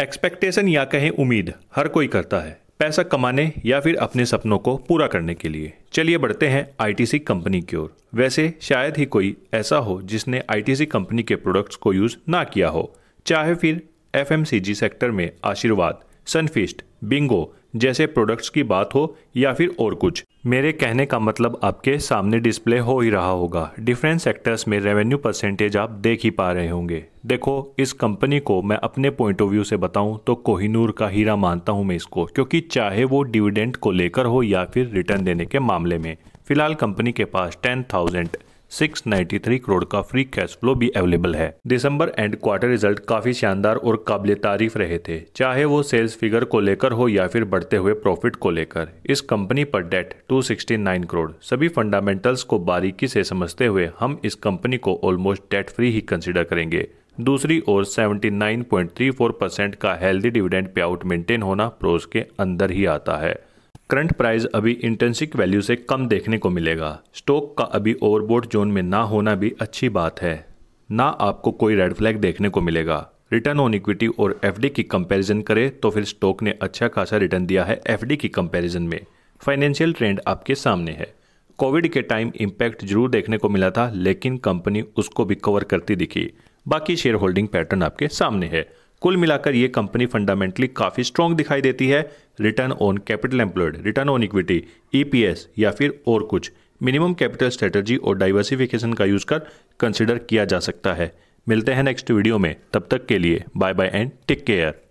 expectation या कहें उम्मीद हर कोई करता है पैसा कमाने या फिर अपने सपनों को पूरा करने के लिए चलिए बढ़ते हैं आईटीसी कंपनी की ओर वैसे शायद ही कोई ऐसा हो जिसने आईटीसी कंपनी के प्रोडक्ट्स को यूज़ ना किया हो चाहे फिर एफएमसीजी सेक्टर में आशीर्वाद सनफिस्ट बिंगो जैसे प्रोडक्ट्स की बात हो या फिर और कुछ मेरे कहने का मतलब आपके सामने डिस्प्ले हो ही रहा होगा डिफरेंट सेक्टर्स में रेवेन्यू परसेंटेज आप देख ही पा रहे होंगे देखो इस कंपनी को मैं अपने पॉइंट ऑफ व्यू से बताऊं तो कोहिनूर का हीरा मानता हूं मैं इसको क्योंकि चाहे वो डिविडेंड को लेकर हो या फिर रिटर्न देने के मामले में फिलहाल कंपनी के पास टेन थाउजेंड 693 करोड़ का फ्री कैश फ्लो भी अवेलेबल है दिसंबर एंड क्वार्टर रिजल्ट काफी शानदार और काबिल तारीफ रहे थे चाहे वो सेल्स फिगर को लेकर हो या फिर बढ़ते हुए प्रॉफिट को लेकर इस कंपनी पर डेट 269 करोड़ सभी फंडामेंटल्स को बारीकी से समझते हुए हम इस कंपनी को ऑलमोस्ट डेट फ्री ही कंसिडर करेंगे दूसरी ओर 79.34 परसेंट का healthy dividend payout maintain होना प्रोज के अंदर ही आता है करंट प्राइस अभी इंटेंसिक वैल्यू से कम देखने को मिलेगा स्टॉक का अभी ओवरबोट जोन में ना होना भी अच्छी बात है ना आपको कोई रेड फ्लैग देखने को मिलेगा रिटर्न ऑन इक्विटी और एफडी की कंपैरिजन करें तो फिर स्टॉक ने अच्छा खासा रिटर्न दिया है एफडी की कंपैरिजन में फाइनेंशियल ट्रेंड आपके सामने है कोविड के टाइम इम्पैक्ट जरूर देखने को मिला था लेकिन कंपनी उसको भी कवर करती दिखी बाकी शेयर होल्डिंग पैटर्न आपके सामने है कुल मिलाकर ये कंपनी फंडामेंटली काफ़ी स्ट्रॉन्ग दिखाई देती है return on capital employed return on equity E या फिर और कुछ मिनिमम कैपिटल स्ट्रेटजी और डाइवर्सिफिकेशन का यूज कर कंसिडर किया जा सकता है मिलते हैं नेक्स्ट वीडियो में तब तक के लिए bye bye and take care